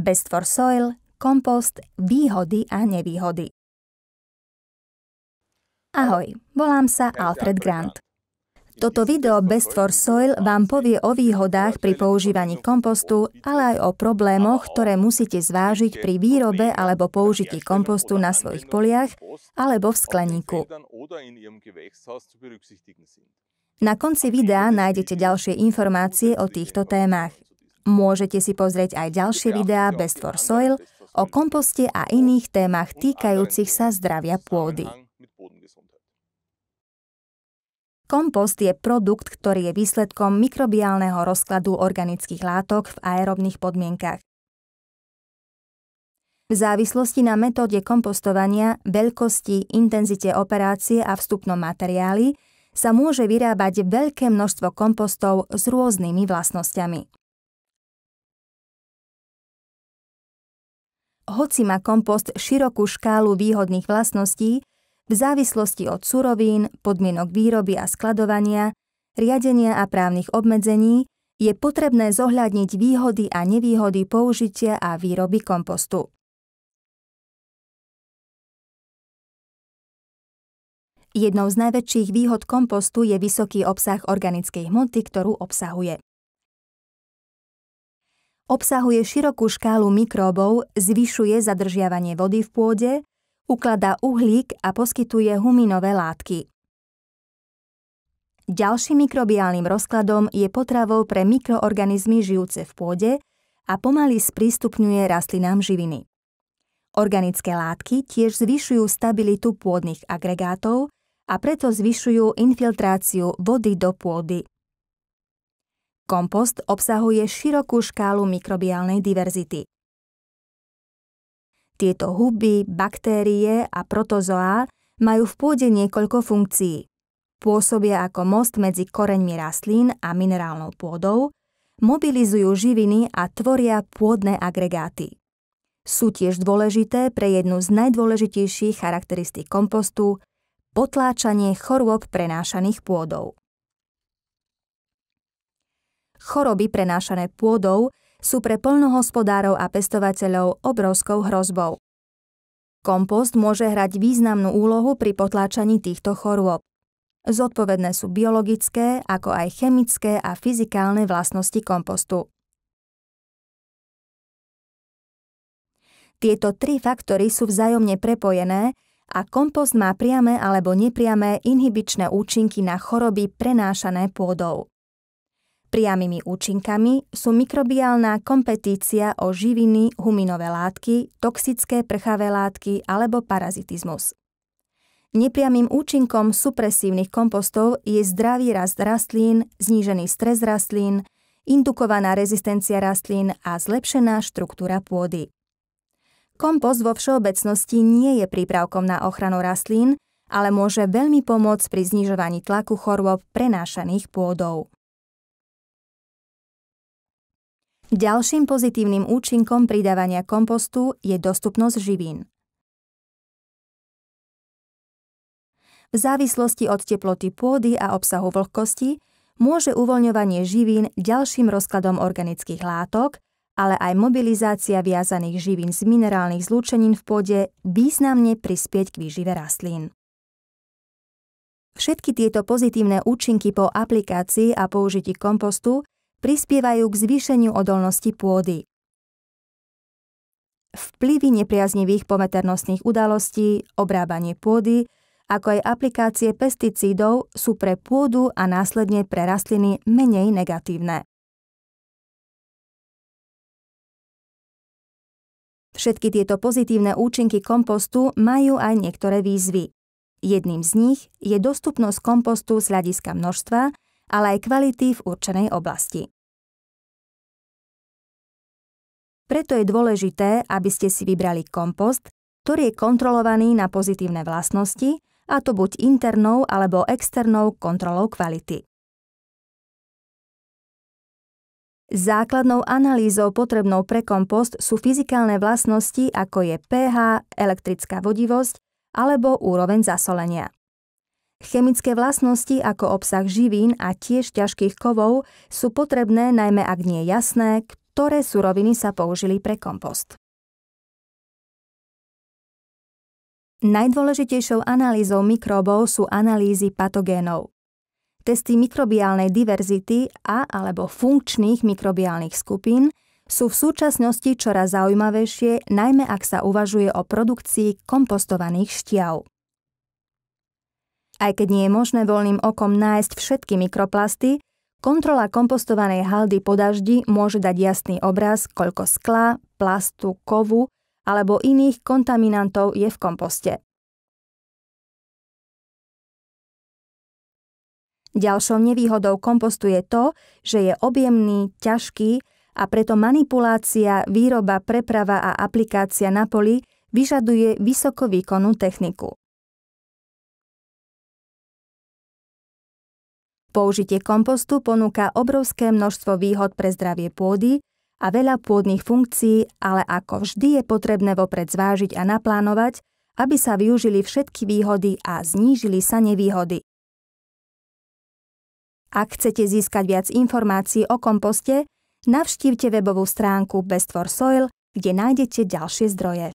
Best for Soil, kompost, výhody a nevýhody. Ahoj, volám sa Alfred Grant. Toto video Best for Soil vám povie o výhodách pri používaní kompostu, ale aj o problémoch, ktoré musíte zvážiť pri výrobe alebo použití kompostu na svojich poliach alebo v skleníku. Na konci videa nájdete ďalšie informácie o týchto témach. Môžete si pozrieť aj ďalšie videá Best for Soil o komposte a iných témach týkajúcich sa zdravia pôdy. Kompost je produkt, ktorý je výsledkom mikrobiálneho rozkladu organických látok v aerobných podmienkach. V závislosti na metóde kompostovania, veľkosti, intenzite operácie a vstupnom materiáli sa môže vyrábať veľké množstvo kompostov s rôznymi vlastnosťami. hoci má kompost širokú škálu výhodných vlastností, v závislosti od surovín, podmienok výroby a skladovania, riadenia a právnych obmedzení, je potrebné zohľadniť výhody a nevýhody použitia a výroby kompostu. Jednou z najväčších výhod kompostu je vysoký obsah organickej hmoty, ktorú obsahuje. Obsahuje širokú škálu mikróbov, zvyšuje zadržiavanie vody v pôde, ukladá uhlík a poskytuje huminové látky. Ďalším mikrobiálnym rozkladom je potravou pre mikroorganizmy žijúce v pôde a pomaly sprístupňuje rastlinám živiny. Organické látky tiež zvyšujú stabilitu pôdnych agregátov a preto zvyšujú infiltráciu vody do pôdy. Kompost obsahuje širokú škálu mikrobiálnej diverzity. Tieto huby, baktérie a protozoá majú v pôde niekoľko funkcií. Pôsobia ako most medzi koreňmi rastlín a minerálnou pôdou, mobilizujú živiny a tvoria pôdne agregáty. Sú tiež dôležité pre jednu z najdôležitejších charakteristík kompostu – potláčanie chorôb prenášaných pôdou. Choroby prenášané pôdou sú pre plnohospodárov a pestovateľov obrovskou hrozbou. Kompost môže hrať významnú úlohu pri potláčaní týchto chorôb. Zodpovedné sú biologické, ako aj chemické a fyzikálne vlastnosti kompostu. Tieto tri faktory sú vzájomne prepojené a kompost má priame alebo nepriame inhibičné účinky na choroby prenášané pôdou. Priamými účinkami sú mikrobiálna kompetícia o živiny, huminové látky, toxické prchavé látky alebo parazitizmus. Nepriamým účinkom supresívnych kompostov je zdravý rast rastlín, znížený stres rastlín, indukovaná rezistencia rastlín a zlepšená štruktúra pôdy. Kompost vo všeobecnosti nie je prípravkom na ochranu rastlín, ale môže veľmi pomôcť pri znižovaní tlaku chorôb prenášaných pôdou. Ďalším pozitívnym účinkom pridávania kompostu je dostupnosť živín. V závislosti od teploty pôdy a obsahu vlhkosti môže uvoľňovanie živín ďalším rozkladom organických látok, ale aj mobilizácia viazaných živín z minerálnych zlúčenín v pôde významne prispieť k výžive rastlín. Všetky tieto pozitívne účinky po aplikácii a použití kompostu prispievajú k zvýšeniu odolnosti pôdy. Vplyvy nepriaznivých pometernostných udalostí, obrábanie pôdy, ako aj aplikácie pesticídov sú pre pôdu a následne pre rastliny menej negatívne. Všetky tieto pozitívne účinky kompostu majú aj niektoré výzvy. Jedným z nich je dostupnosť kompostu z hľadiska množstva, ale aj kvality v určenej oblasti. Preto je dôležité, aby ste si vybrali kompost, ktorý je kontrolovaný na pozitívne vlastnosti, a to buď internou alebo externou kontrolou kvality. Základnou analýzou potrebnou pre kompost sú fyzikálne vlastnosti ako je pH, elektrická vodivosť alebo úroveň zasolenia. Chemické vlastnosti ako obsah živín a tiež ťažkých kovov sú potrebné najmä ak nie je jasné, ktoré suroviny sa použili pre kompost. Najdôležitejšou analýzou mikróbov sú analýzy patogénov. Testy mikrobiálnej diverzity a alebo funkčných mikrobiálnych skupín sú v súčasnosti čoraz zaujímavejšie, najmä ak sa uvažuje o produkcii kompostovaných šťav. Aj keď nie je možné voľným okom nájsť všetky mikroplasty, kontrola kompostovanej haldy po daždi môže dať jasný obraz, koľko skla, plastu, kovu alebo iných kontaminantov je v komposte. Ďalšou nevýhodou kompostu je to, že je objemný, ťažký a preto manipulácia, výroba, preprava a aplikácia na poli vyžaduje vysokovýkonnú techniku. Použitie kompostu ponúka obrovské množstvo výhod pre zdravie pôdy a veľa pôdnych funkcií, ale ako vždy je potrebné vopred zvážiť a naplánovať, aby sa využili všetky výhody a znížili sa nevýhody. Ak chcete získať viac informácií o komposte, navštívte webovú stránku Best for Soil, kde nájdete ďalšie zdroje.